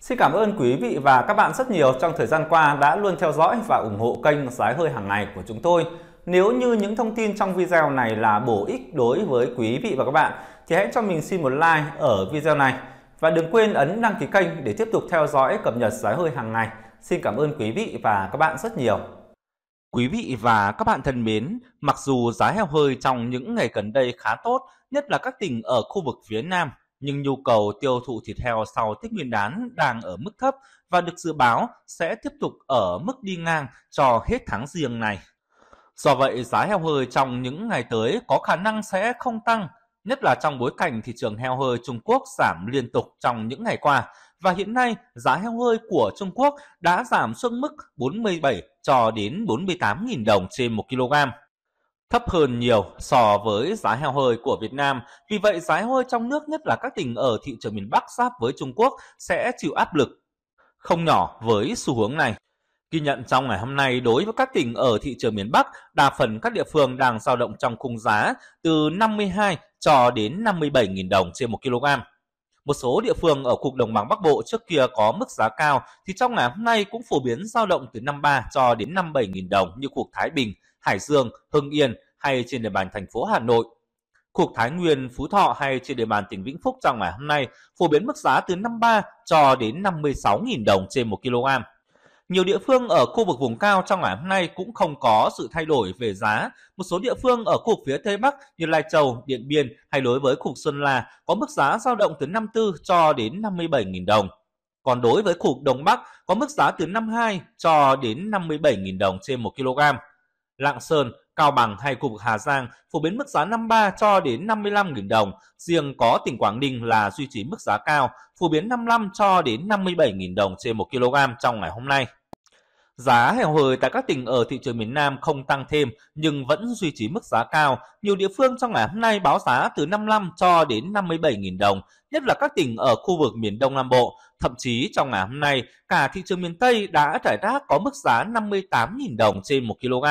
Xin cảm ơn quý vị và các bạn rất nhiều trong thời gian qua đã luôn theo dõi và ủng hộ kênh Giá hơi hàng ngày của chúng tôi. Nếu như những thông tin trong video này là bổ ích đối với quý vị và các bạn thì hãy cho mình xin một like ở video này và đừng quên ấn đăng ký kênh để tiếp tục theo dõi cập nhật giá hơi hàng ngày. Xin cảm ơn quý vị và các bạn rất nhiều. Quý vị và các bạn thân mến, mặc dù giá heo hơi trong những ngày gần đây khá tốt, nhất là các tỉnh ở khu vực phía Nam nhưng nhu cầu tiêu thụ thịt heo sau Tết Nguyên đán đang ở mức thấp và được dự báo sẽ tiếp tục ở mức đi ngang cho hết tháng riêng này. Do vậy, giá heo hơi trong những ngày tới có khả năng sẽ không tăng, nhất là trong bối cảnh thị trường heo hơi Trung Quốc giảm liên tục trong những ngày qua và hiện nay giá heo hơi của Trung Quốc đã giảm xuống mức 47 cho đến 48.000 đồng trên 1 kg thấp hơn nhiều so với giá heo hơi của Việt Nam. Vì vậy, giá heo hơi trong nước nhất là các tỉnh ở thị trường miền Bắc giáp với Trung Quốc sẽ chịu áp lực không nhỏ với xu hướng này. Ghi nhận trong ngày hôm nay đối với các tỉnh ở thị trường miền Bắc, đa phần các địa phương đang dao động trong khung giá từ 52 cho đến 57.000 đồng trên 1 kg. Một số địa phương ở khu đồng bằng Bắc Bộ trước kia có mức giá cao thì trong ngày hôm nay cũng phổ biến dao động từ 53 cho đến 57.000 đồng như khu Thái Bình, Hải Dương, Hưng Yên hay trên địa bàn thành phố Hà Nội. Khu Thái Nguyên, Phú Thọ hay trên địa bàn tỉnh Vĩnh Phúc trong ngày hôm nay phổ biến mức giá từ 53 cho đến 56.000 đồng trên 1 kg. Nhiều địa phương ở khu vực vùng cao trong ngày hôm nay cũng không có sự thay đổi về giá. Một số địa phương ở khu vực phía Tây Bắc như Lai Châu, Điện Biên hay đối với khu vực Sơn La có mức giá dao động từ 54 cho đến 57.000 đồng. Còn đối với khu vực Đông Bắc có mức giá từ 52 cho đến 57.000 đồng trên 1 kg. Lạng Sơn, Cao Bằng hay khu vực Hà Giang phổ biến mức giá 53 cho đến 55.000 đồng, riêng có tỉnh Quảng Ninh là duy trì mức giá cao, phổ biến 55 cho đến 57.000 đồng trên 1 kg trong ngày hôm nay. Giá heo hơi tại các tỉnh ở thị trường miền Nam không tăng thêm nhưng vẫn duy trì mức giá cao. Nhiều địa phương trong ngày hôm nay báo giá từ 55 cho đến 57.000 đồng, nhất là các tỉnh ở khu vực miền Đông Nam Bộ. Thậm chí trong ngày hôm nay, cả thị trường miền Tây đã trải rác có mức giá 58.000 đồng trên 1 kg.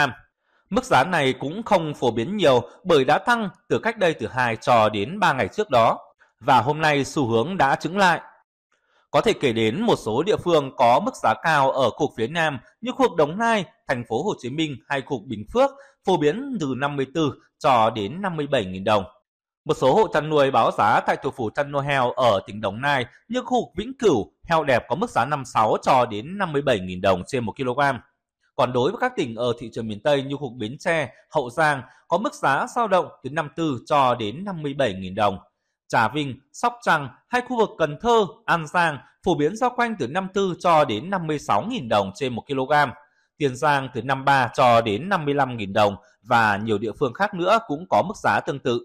Mức giá này cũng không phổ biến nhiều bởi đã tăng từ cách đây từ 2 cho đến 3 ngày trước đó và hôm nay xu hướng đã chứng lại. Có thể kể đến một số địa phương có mức giá cao ở cục phía Nam như khu vực Đồng Nai, thành phố Hồ Chí Minh hay cục Bình Phước phổ biến từ 54 cho đến 57.000 đồng. Một số hộ chăn nuôi báo giá tại thủ phủ chăn nuôi heo ở tỉnh Đồng Nai như khu vực Vĩnh Cửu, heo đẹp có mức giá 56 cho đến 57.000 đồng trên 1 kg. Còn đối với các tỉnh ở thị trường miền Tây như khu Bến Tre, Hậu Giang có mức giá dao động từ 54 cho đến 57.000 đồng. Trà Vinh, Sóc Trăng hay khu vực Cần Thơ, An Giang phổ biến giao quanh từ 54 cho đến 56.000 đồng trên 1 kg. Tiền Giang từ 53 cho đến 55.000 đồng và nhiều địa phương khác nữa cũng có mức giá tương tự.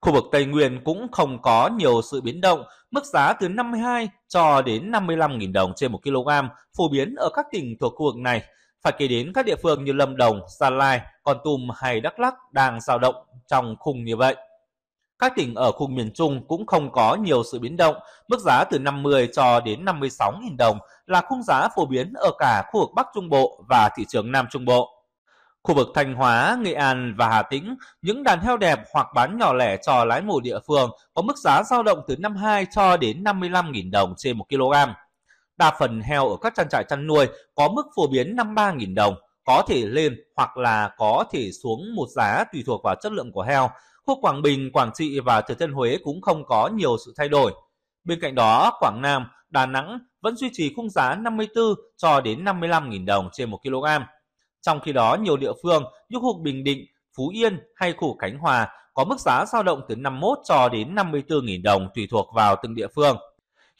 Khu vực Tây Nguyên cũng không có nhiều sự biến động, mức giá từ 52 cho đến 55.000 đồng trên 1 kg phổ biến ở các tỉnh thuộc khu vực này. Phải kể đến các địa phương như Lâm Đồng, Gia Lai, Con Tum hay Đắk Lắk đang dao động trong khung như vậy. Các tỉnh ở khu miền Trung cũng không có nhiều sự biến động, mức giá từ 50 cho đến 56.000 đồng là khung giá phổ biến ở cả khu vực Bắc Trung Bộ và thị trường Nam Trung Bộ. Khu vực Thanh Hóa, Nghệ An và Hà Tĩnh, những đàn heo đẹp hoặc bán nhỏ lẻ cho lái mổ địa phương có mức giá dao động từ 52 cho đến 55.000 đồng trên 1 kg. Đa phần heo ở các trang trại chăn nuôi có mức phổ biến 53.000 đồng, có thể lên hoặc là có thể xuống một giá tùy thuộc vào chất lượng của heo. Khu Quảng Bình, Quảng Trị và Thừa Thiên Huế cũng không có nhiều sự thay đổi. Bên cạnh đó, Quảng Nam, Đà Nẵng vẫn duy trì khung giá 54 cho đến 55.000 đồng trên 1 kg. Trong khi đó, nhiều địa phương như khu Bình Định, Phú Yên hay khu Khánh Hòa có mức giá dao động từ 51 cho đến 54.000 đồng tùy thuộc vào từng địa phương.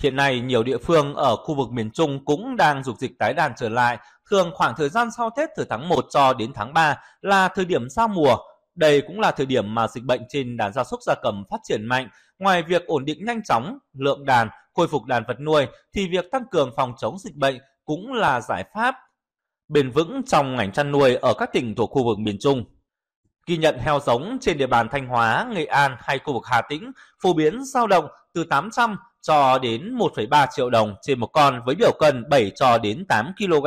Hiện nay, nhiều địa phương ở khu vực miền Trung cũng đang dục dịch tái đàn trở lại. Thường khoảng thời gian sau Tết từ tháng 1 cho đến tháng 3 là thời điểm giao mùa. Đây cũng là thời điểm mà dịch bệnh trên đàn gia súc gia cầm phát triển mạnh. Ngoài việc ổn định nhanh chóng lượng đàn, khôi phục đàn vật nuôi, thì việc tăng cường phòng chống dịch bệnh cũng là giải pháp bền vững trong ngành chăn nuôi ở các tỉnh thuộc khu vực miền Trung. Ghi nhận heo giống trên địa bàn Thanh Hóa, Nghệ An hay khu vực Hà Tĩnh phổ biến dao động từ 800 cho đến 1,3 triệu đồng trên một con với biểu cân 7 cho đến 8 kg,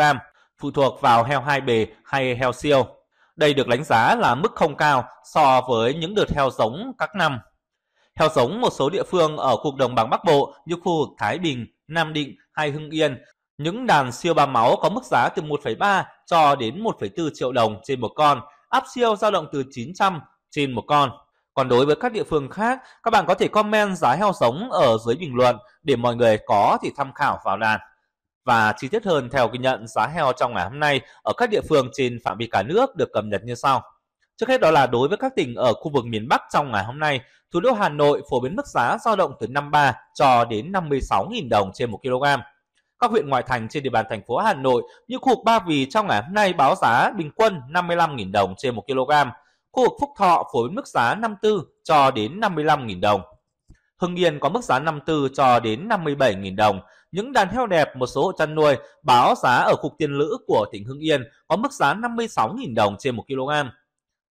phụ thuộc vào heo hai bề hay heo siêu. Đây được đánh giá là mức không cao so với những đợt heo giống các năm. Heo giống một số địa phương ở cuộc đồng bằng Bắc Bộ như khu vực Thái Bình, Nam Định hay Hưng Yên, những đàn siêu ba máu có mức giá từ 1,3 cho đến 1,4 triệu đồng trên một con, áp siêu dao động từ 900 trên một con. Còn đối với các địa phương khác, các bạn có thể comment giá heo sống ở dưới bình luận để mọi người có thì tham khảo vào đàn. Và chi tiết hơn theo ghi nhận giá heo trong ngày hôm nay ở các địa phương trên phạm vi cả nước được cập nhật như sau. Trước hết đó là đối với các tỉnh ở khu vực miền Bắc trong ngày hôm nay, thủ đô Hà Nội phổ biến mức giá dao động từ 53 cho đến 56.000 đồng trên 1 kg. Các huyện ngoại thành trên địa bàn thành phố Hà Nội như khu vực Ba Vì trong ngày hôm nay báo giá bình quân 55.000 đồng trên 1 kg, Khu vực Phúc Thọ phổ biến mức giá 54 cho đến 55.000 đồng. Hưng Yên có mức giá 54 cho đến 57.000 đồng. Những đàn heo đẹp một số hộ chăn nuôi báo giá ở cục tiền lữ của tỉnh Hưng Yên có mức giá 56.000 đồng trên 1 kg.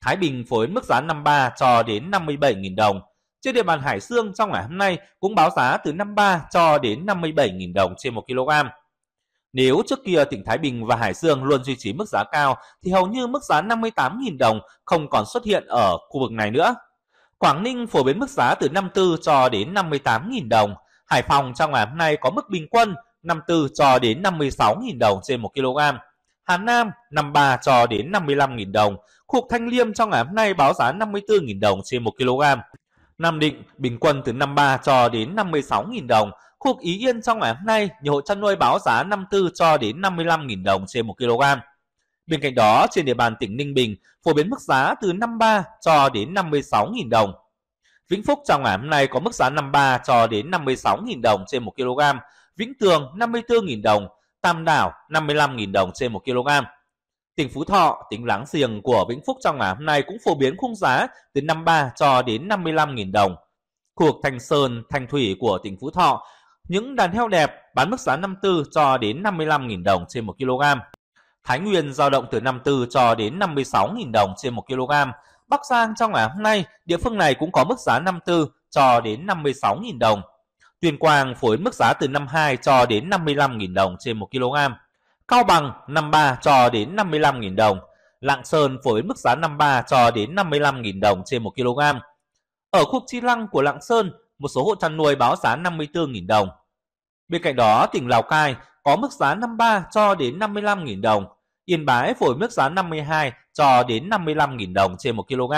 Thái Bình phổ biến mức giá 53 cho đến 57.000 đồng. Trên địa bàn Hải Dương trong ngày hôm nay cũng báo giá từ 53 cho đến 57.000 đồng trên 1 kg. Nếu trước kia tỉnh Thái Bình và Hải Dương luôn duy trì mức giá cao thì hầu như mức giá 58.000 đồng không còn xuất hiện ở khu vực này nữa. Quảng Ninh phổ biến mức giá từ 54 cho đến 58.000 đồng. Hải Phòng trong ngày hôm nay có mức bình quân 54 cho đến 56.000 đồng trên 1 kg. Hà Nam 53 cho đến 55.000 đồng. Khu Thanh Liêm trong ngày hôm nay báo giá 54.000 đồng trên 1 kg. Nam Định bình quân từ 53 cho đến 56.000 đồng. Khu Ý Yên trong ngày hôm nay, nhiều hộ chăn nuôi báo giá 54 cho đến 55.000 đồng trên 1 kg. Bên cạnh đó, trên địa bàn tỉnh Ninh Bình phổ biến mức giá từ 53 cho đến 56.000 đồng. Vĩnh Phúc trong ngày hôm nay có mức giá 53 cho đến 56.000 đồng trên 1 kg, Vĩnh Tường 54.000 đồng, Tam Đảo 55.000 đồng trên 1 kg. Tỉnh Phú Thọ, tỉnh láng giềng của Vĩnh Phúc trong ngày hôm nay cũng phổ biến khung giá từ 53 cho đến 55.000 đồng. Khu vực Thanh Sơn, thành Thủy của tỉnh Phú Thọ những đàn heo đẹp bán mức giá 54 cho đến 55.000 đồng trên 1 kg. Thái Nguyên giao động từ 54 cho đến 56.000 đồng trên 1 kg. Bắc Giang trong ngày hôm nay, địa phương này cũng có mức giá 54 cho đến 56.000 đồng. Tuyên Quang phối mức giá từ 52 cho đến 55.000 đồng trên 1 kg. Cao Bằng 53 cho đến 55.000 đồng. Lạng Sơn phối mức giá 53 cho đến 55.000 đồng trên 1 kg. Ở khu Chi Lăng của Lạng Sơn, một số hộ chăn nuôi báo giá 54.000 đồng. Bên cạnh đó, tỉnh Lào Cai có mức giá 53 cho đến 55.000 đồng. Yên Bái phổi mức giá 52 cho đến 55.000 đồng trên 1 kg.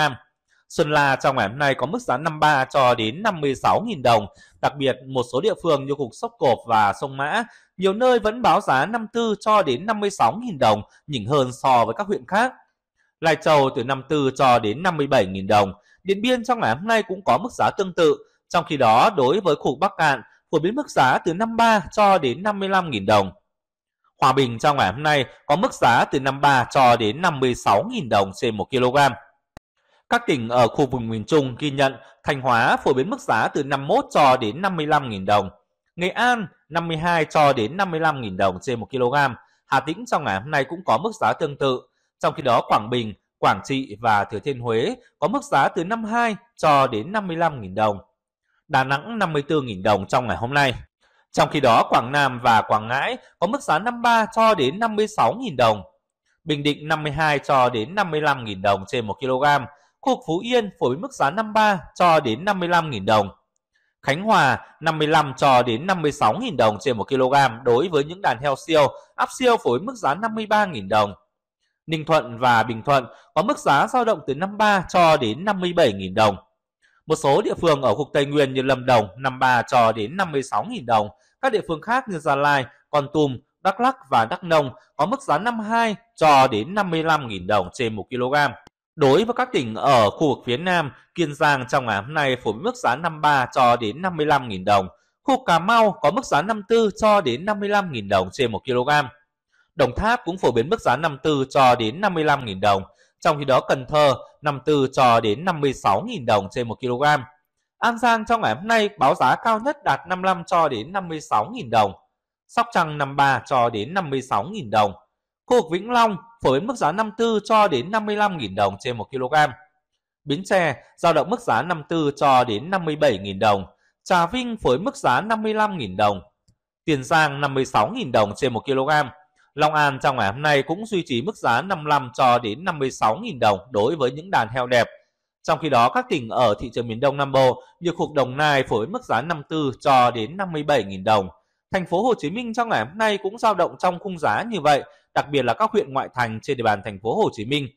Sơn La trong ngày hôm nay có mức giá 53 cho đến 56.000 đồng. Đặc biệt, một số địa phương như cục Sóc Cộp và Sông Mã, nhiều nơi vẫn báo giá 54 cho đến 56.000 đồng, nhỉnh hơn so với các huyện khác. Lai Châu từ 54 cho đến 57.000 đồng. Điện Biên trong ngày hôm nay cũng có mức giá tương tự. Trong khi đó, đối với khu Bắc Cạn, phổ biến mức giá từ 53 cho đến 55.000 đồng. Hòa Bình trong ngày hôm nay có mức giá từ 53 cho đến 56.000 đồng trên 1 kg. Các tỉnh ở khu vực miền Trung ghi nhận Thanh Hóa phổ biến mức giá từ 51 cho đến 55.000 đồng. Nghệ An 52 cho đến 55.000 đồng trên 1 kg. Hà Tĩnh trong ngày hôm nay cũng có mức giá tương tự. Trong khi đó Quảng Bình, Quảng Trị và Thừa Thiên Huế có mức giá từ 52 cho đến 55.000 đồng. Đà Nẵng 54.000 đồng trong ngày hôm nay. Trong khi đó, Quảng Nam và Quảng Ngãi có mức giá 53 cho đến 56.000 đồng. Bình Định 52 cho đến 55.000 đồng trên 1 kg. Khu vực Phú Yên phổ biến mức giá 53 cho đến 55.000 đồng. Khánh Hòa 55 cho đến 56.000 đồng trên 1 kg đối với những đàn heo siêu, áp siêu phối mức giá 53.000 đồng. Ninh Thuận và Bình Thuận có mức giá dao động từ 53 cho đến 57.000 đồng. Một số địa phương ở khu Tây Nguyên như Lâm Đồng 53 cho đến 56.000 đồng. Các địa phương khác như Gia Lai, Con Tum, Đắk lắc và Đắk Nông có mức giá 52 cho đến 55.000 đồng trên 1 kg. Đối với các tỉnh ở khu vực phía Nam, Kiên Giang trong ngày hôm nay phổ biến mức giá 53 cho đến 55.000 đồng. Khu Cà Mau có mức giá 54 cho đến 55.000 đồng trên 1 kg. Đồng Tháp cũng phổ biến mức giá 54 cho đến 55.000 đồng. Trong khi đó Cần Thơ 54 cho đến 56.000 đồng trên 1 kg. An Giang trong ngày hôm nay báo giá cao nhất đạt 55 cho đến 56.000 đồng. Sóc Trăng 53 cho đến 56.000 đồng. Khu vực Vĩnh Long phổ biến mức giá 54 cho đến 55.000 đồng trên 1 kg. Bến Tre giao động mức giá 54 cho đến 57.000 đồng. Trà Vinh phối mức giá 55.000 đồng. Tiền Giang 56.000 đồng trên 1 kg. Long An trong ngày hôm nay cũng duy trì mức giá 55 cho đến 56.000 đồng đối với những đàn heo đẹp. Trong khi đó, các tỉnh ở thị trường miền Đông Nam Bộ như khu Đồng Nai phối mức giá 54 cho đến 57.000 đồng. Thành phố Hồ Chí Minh trong ngày hôm nay cũng dao động trong khung giá như vậy, đặc biệt là các huyện ngoại thành trên địa bàn thành phố Hồ Chí Minh.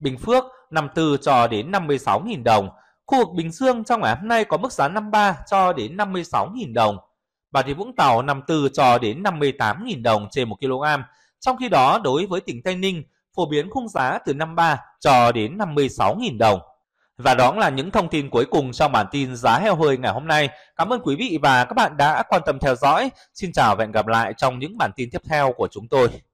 Bình Phước 54 cho đến 56.000 đồng. Khu vực Bình Dương trong ngày hôm nay có mức giá 53 cho đến 56.000 đồng. Bà Rịa Vũng Tàu 54 cho đến 58.000 đồng trên 1 kg. Trong khi đó, đối với tỉnh Tây Ninh, phổ biến khung giá từ 53 cho đến 56.000 đồng. Và đó là những thông tin cuối cùng trong bản tin giá heo hơi ngày hôm nay. Cảm ơn quý vị và các bạn đã quan tâm theo dõi. Xin chào và hẹn gặp lại trong những bản tin tiếp theo của chúng tôi.